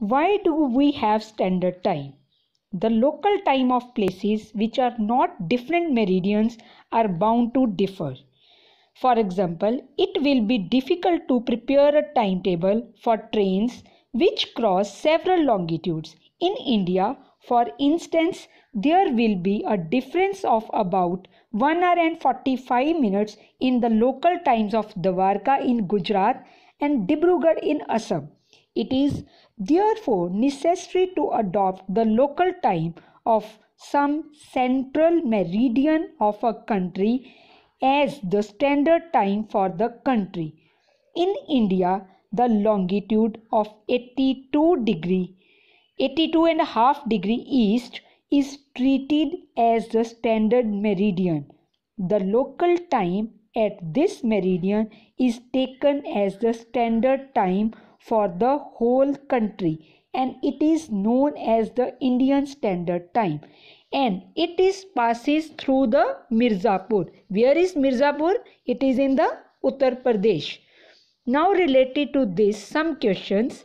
Why do we have standard time? The local time of places which are not different meridians are bound to differ. For example, it will be difficult to prepare a timetable for trains which cross several longitudes. In India, for instance, there will be a difference of about 1 hour and 45 minutes in the local times of Dwarka in Gujarat and Dibrugarh in Assam. It is therefore necessary to adopt the local time of some central meridian of a country as the standard time for the country. In India, the longitude of 82 degree 82 and a half degree east is treated as the standard meridian. The local time at this meridian is taken as the standard time for the whole country and it is known as the Indian Standard Time and it is passes through the Mirzapur. Where is Mirzapur? It is in the Uttar Pradesh. Now related to this some questions.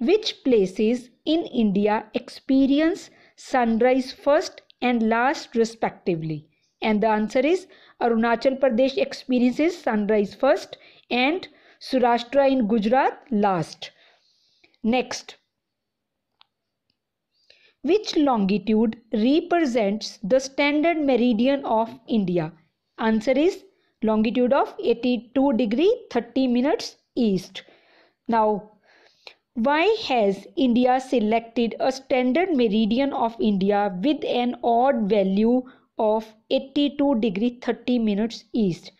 Which places in India experience sunrise first and last respectively? And the answer is Arunachal Pradesh experiences sunrise first and Surashtra in Gujarat last. Next, which longitude represents the standard meridian of India? Answer is longitude of 82 degree 30 minutes east. Now, why has India selected a standard meridian of India with an odd value of 82 degree 30 minutes east?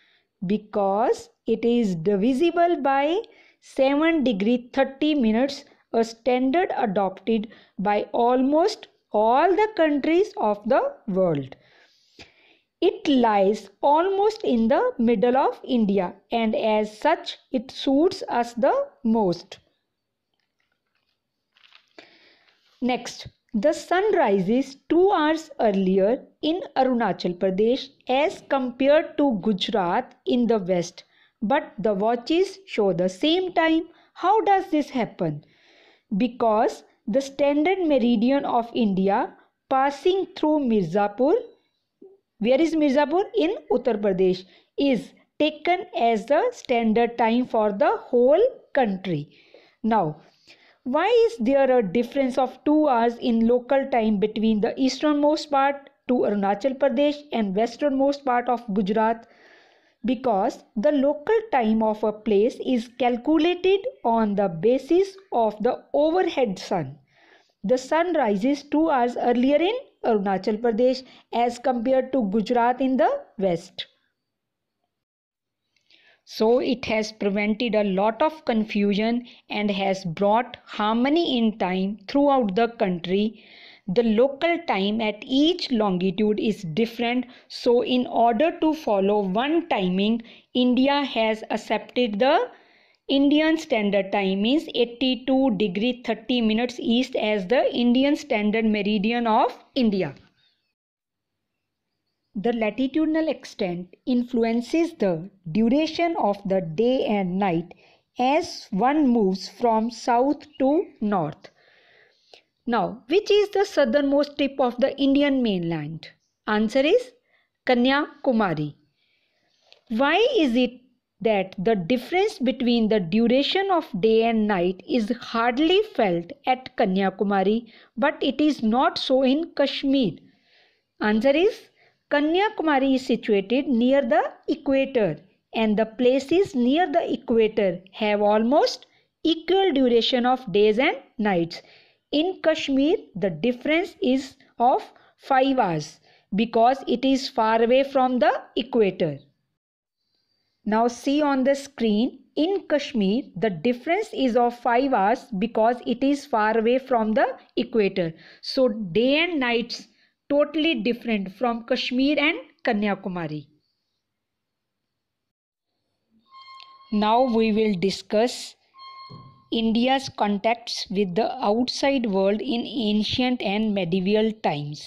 because it is divisible by 7 degree 30 minutes a standard adopted by almost all the countries of the world it lies almost in the middle of india and as such it suits us the most next the sun rises 2 hours earlier in Arunachal Pradesh as compared to Gujarat in the west, but the watches show the same time. How does this happen? Because the standard meridian of India passing through Mirzapur, where is Mirzapur? In Uttar Pradesh, is taken as the standard time for the whole country. Now, why is there a difference of 2 hours in local time between the easternmost part to Arunachal Pradesh and westernmost part of Gujarat? Because the local time of a place is calculated on the basis of the overhead sun. The sun rises 2 hours earlier in Arunachal Pradesh as compared to Gujarat in the west. So it has prevented a lot of confusion and has brought harmony in time throughout the country. The local time at each longitude is different, so, in order to follow one timing, India has accepted the Indian Standard Time is 82 degree 30 minutes east as the Indian Standard Meridian of India. The latitudinal extent influences the duration of the day and night as one moves from south to north. Now, which is the southernmost tip of the Indian mainland? Answer is Kanyakumari. Why is it that the difference between the duration of day and night is hardly felt at Kanyakumari, but it is not so in Kashmir? Answer is Kanyakumari is situated near the equator and the places near the equator have almost equal duration of days and nights. In Kashmir, the difference is of 5 hours because it is far away from the equator. Now see on the screen, in Kashmir, the difference is of 5 hours because it is far away from the equator. So day and nights totally different from Kashmir and Kanyakumari. Now we will discuss India's contacts with the outside world in ancient and medieval times.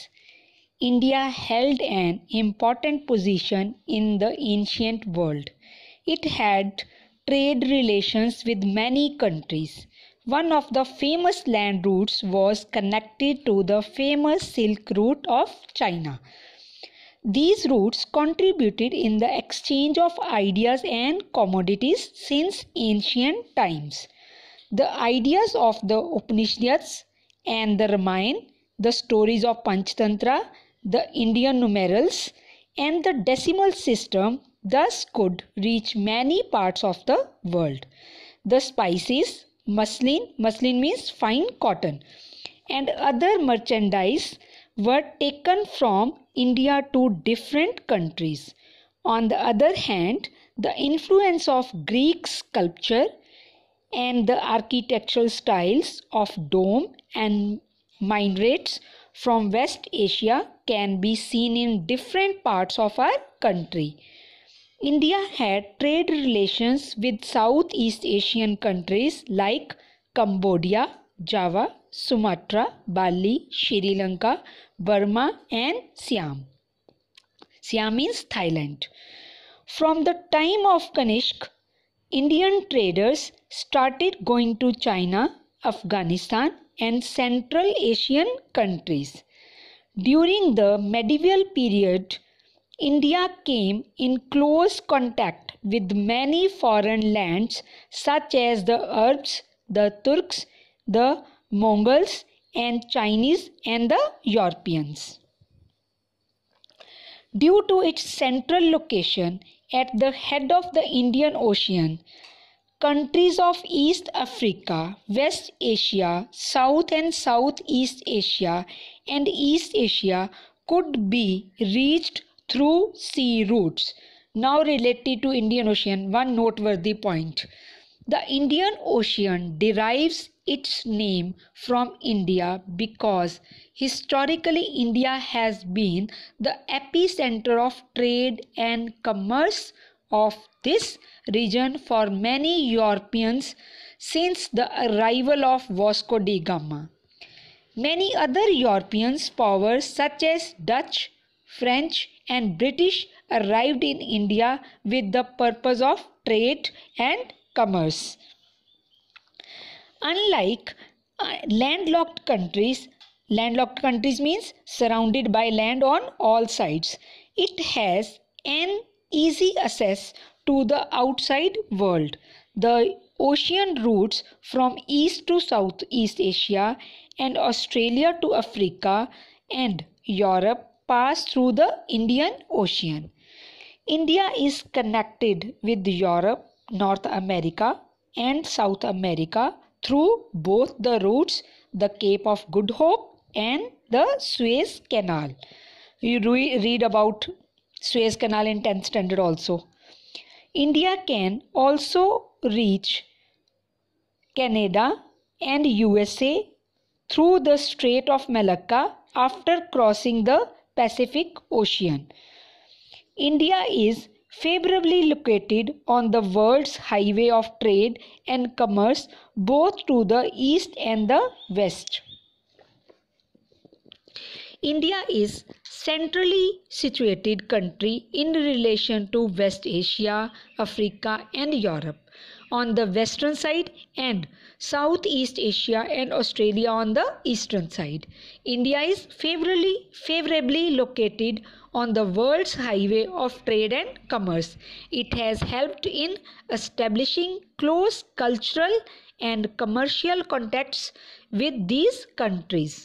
India held an important position in the ancient world. It had trade relations with many countries. One of the famous land routes was connected to the famous Silk Route of China. These routes contributed in the exchange of ideas and commodities since ancient times. The ideas of the Upanishads and the Ramayana, the stories of Panchatantra, the Indian numerals, and the decimal system thus could reach many parts of the world. The spices, muslin muslin means fine cotton and other merchandise were taken from india to different countries on the other hand the influence of greek sculpture and the architectural styles of dome and minarets from west asia can be seen in different parts of our country India had trade relations with Southeast Asian countries like Cambodia, Java, Sumatra, Bali, Sri Lanka, Burma, and Siam. Siam means Thailand. From the time of Kanishk, Indian traders started going to China, Afghanistan, and Central Asian countries. During the medieval period, India came in close contact with many foreign lands such as the Arabs, the Turks, the Mongols, and Chinese and the Europeans. Due to its central location at the head of the Indian Ocean, countries of East Africa, West Asia, South and Southeast Asia, and East Asia could be reached through sea routes. Now related to Indian Ocean, one noteworthy point. The Indian Ocean derives its name from India because historically India has been the epicenter of trade and commerce of this region for many Europeans since the arrival of Vasco da Gama. Many other European powers such as Dutch, French, and British arrived in India with the purpose of trade and commerce. Unlike uh, landlocked countries, landlocked countries means surrounded by land on all sides. It has an easy access to the outside world. The ocean routes from east to southeast Asia and Australia to Africa and Europe pass through the Indian Ocean. India is connected with Europe, North America, and South America through both the routes the Cape of Good Hope and the Suez Canal. You re- read about Suez Canal in 10th standard also. India can also reach Canada and USA through the Strait of Malacca after crossing the Pacific Ocean. India is favorably located on the world's highway of trade and commerce both to the east and the west. India is centrally situated country in relation to West Asia, Africa and Europe on the western side and Southeast Asia and Australia on the eastern side. India is favorably, favorably located on the world's highway of trade and commerce. It has helped in establishing close cultural and commercial contacts with these countries.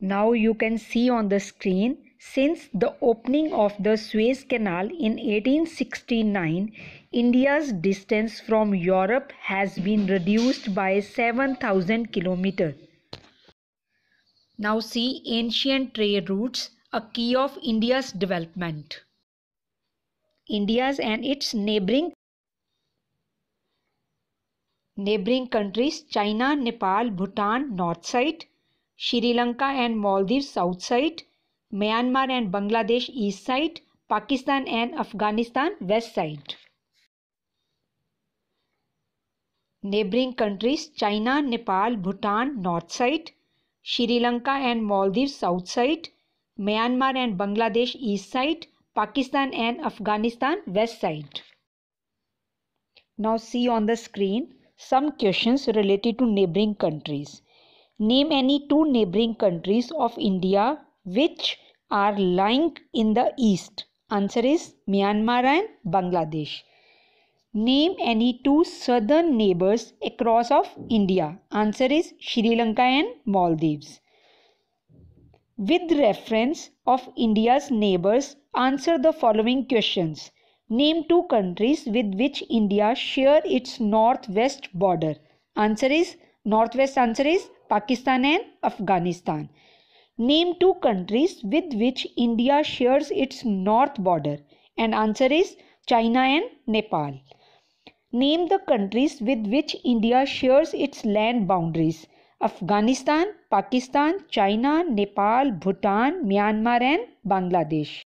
Now you can see on the screen since the opening of the Suez Canal in 1869, India's distance from Europe has been reduced by 7,000 km. Now see ancient trade routes, a key of India's development. India's and its neighboring neighboring countries China, Nepal, Bhutan, North side, Sri Lanka and Maldives south side, Myanmar and Bangladesh east side, Pakistan and Afghanistan west side. Neighboring countries China, Nepal, Bhutan north side, Sri Lanka and Maldives south side, Myanmar and Bangladesh east side, Pakistan and Afghanistan west side. Now see on the screen some questions related to neighboring countries. Name any two neighboring countries of India which are lying in the east. Answer is Myanmar and Bangladesh. Name any two southern neighbors across of India. Answer is Sri Lanka and Maldives. With reference of India's neighbors, answer the following questions. Name two countries with which India share its northwest border. Answer is northwest answer is Pakistan and Afghanistan. Name two countries with which India shares its north border. And answer is China and Nepal. Name the countries with which India shares its land boundaries. Afghanistan, Pakistan, China, Nepal, Bhutan, Myanmar and Bangladesh.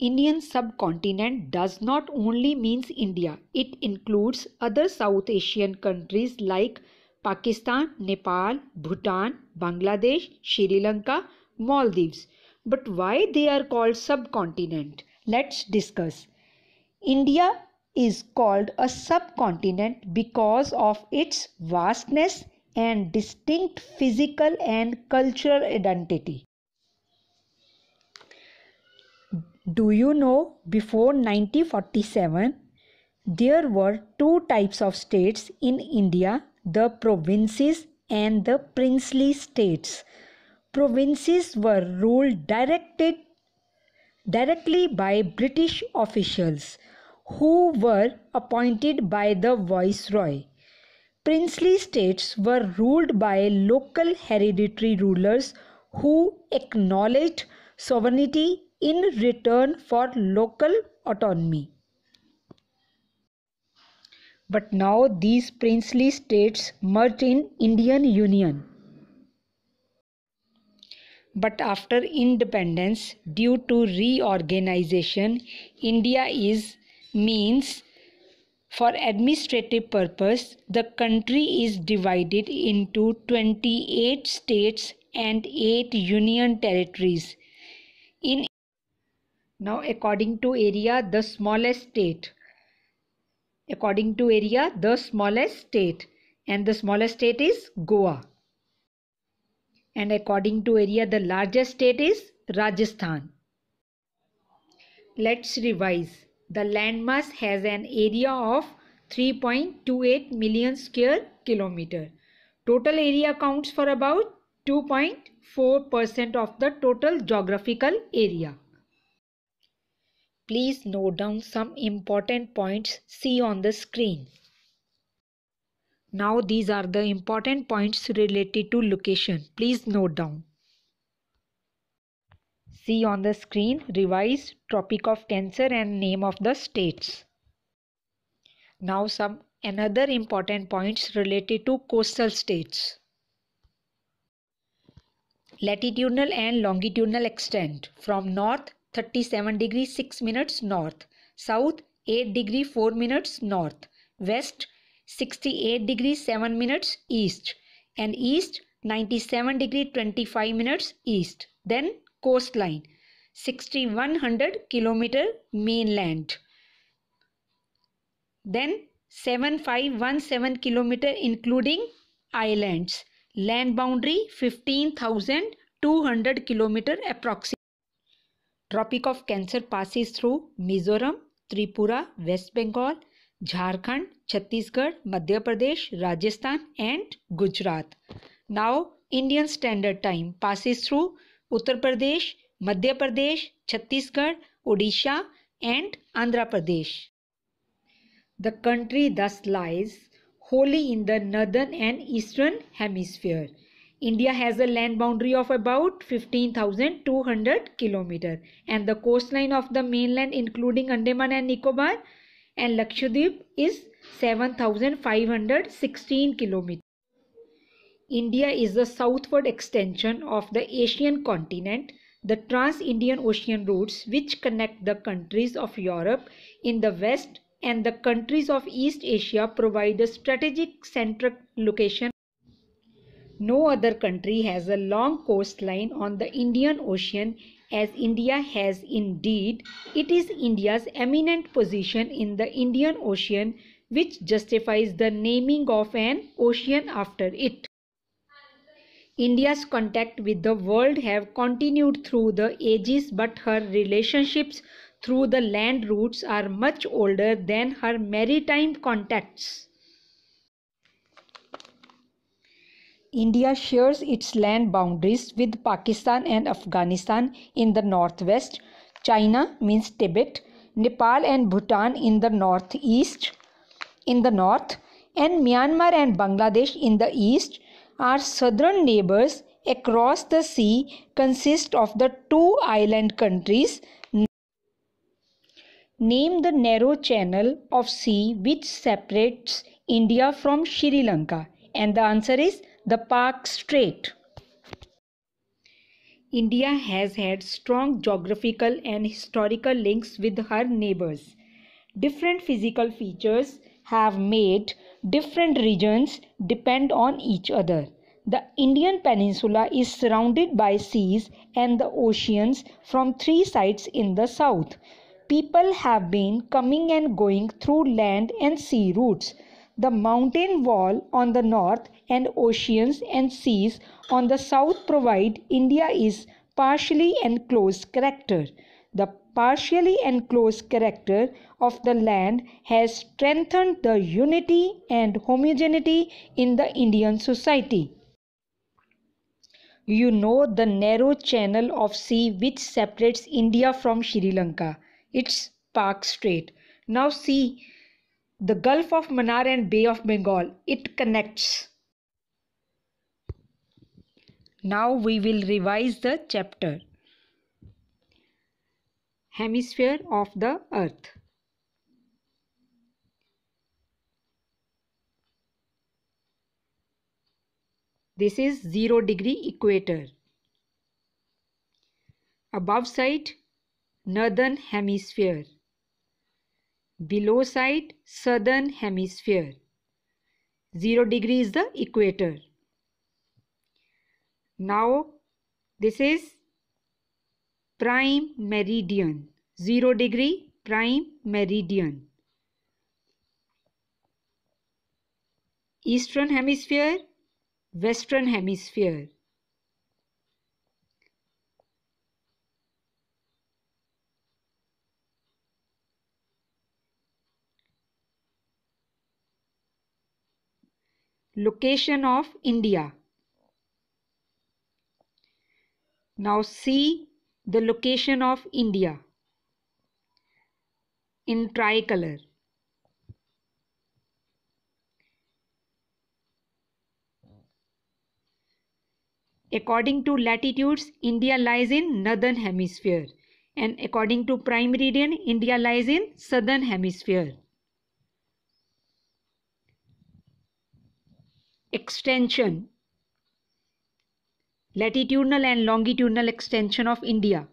Indian subcontinent does not only means India, it includes other South Asian countries like Pakistan, Nepal, Bhutan, Bangladesh, Sri Lanka, Maldives. But why they are called subcontinent? Let's discuss. India is called a subcontinent because of its vastness and distinct physical and cultural identity. Do you know before 1947 there were two types of states in India the provinces and the princely states. Provinces were ruled directed directly by British officials who were appointed by the viceroy. Princely states were ruled by local hereditary rulers who acknowledged sovereignty in return for local autonomy. But now these princely states merged in Indian Union. But after independence, due to reorganization, India is means for administrative purpose, the country is divided into 28 states and 8 union territories. In now according to area the smallest state according to area the smallest state and the smallest state is Goa and according to area the largest state is Rajasthan. Let's revise. The landmass has an area of 3.28 million square kilometer. Total area accounts for about 2.4% of the total geographical area. Please note down some important points see on the screen. Now these are the important points related to location. Please note down. See on the screen Revise topic of cancer and name of the states. Now some another important points related to coastal states. Latitudinal and longitudinal extent from north 37 degree 6 minutes north, south 8 degree 4 minutes north, west 68 degree 7 minutes east and east 97 degree 25 minutes east. Then coastline 6100 kilometer mainland. Then 7517 kilometer including islands. Land boundary 15200 kilometer approximately. Tropic of cancer passes through Mizoram Tripura west Bengal Jharkhand Chhattisgarh Madhya Pradesh Rajasthan and Gujarat now Indian standard time passes through Uttar Pradesh Madhya Pradesh Chhattisgarh Orissa and Andhra Pradesh the country thus lies wholly in the northern and eastern hemisphere India has a land boundary of about 15,200 km and the coastline of the mainland including Andaman and Nicobar and Lakshadweep is 7,516 km. India is the southward extension of the Asian continent, the trans-Indian ocean routes which connect the countries of Europe in the west and the countries of East Asia provide a strategic central location no other country has a long coastline on the Indian Ocean as India has indeed. It is India's eminent position in the Indian Ocean which justifies the naming of an ocean after it. India's contact with the world have continued through the ages but her relationships through the land routes are much older than her maritime contacts. India shares its land boundaries with Pakistan and Afghanistan in the northwest, China means Tibet, Nepal and Bhutan in the northeast, in the north, and Myanmar and Bangladesh in the east, our southern neighbors across the sea consist of the two island countries. Name the narrow channel of sea which separates India from Sri Lanka. And the answer is the Park Strait. India has had strong geographical and historical links with her neighbors. Different physical features have made different regions depend on each other. The Indian peninsula is surrounded by seas and the oceans from three sides in the south. People have been coming and going through land and sea routes the mountain wall on the north and oceans and seas on the south provide India is partially enclosed character. The partially enclosed character of the land has strengthened the unity and homogeneity in the Indian society. You know the narrow channel of sea which separates India from Sri Lanka. It's Park Strait. Now see the Gulf of Manar and Bay of Bengal. It connects. Now we will revise the chapter. Hemisphere of the Earth. This is 0 degree equator. Above side, northern hemisphere below side southern hemisphere 0 degree is the equator now this is prime meridian 0 degree prime meridian eastern hemisphere western hemisphere location of India. Now see the location of India in tricolor. According to latitudes, India lies in northern hemisphere and according to prime meridian, India lies in southern hemisphere. extension latitudinal and longitudinal extension of India